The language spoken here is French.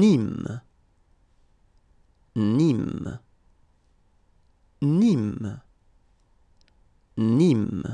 Nîmes. Nîmes. Nîmes. Nîmes.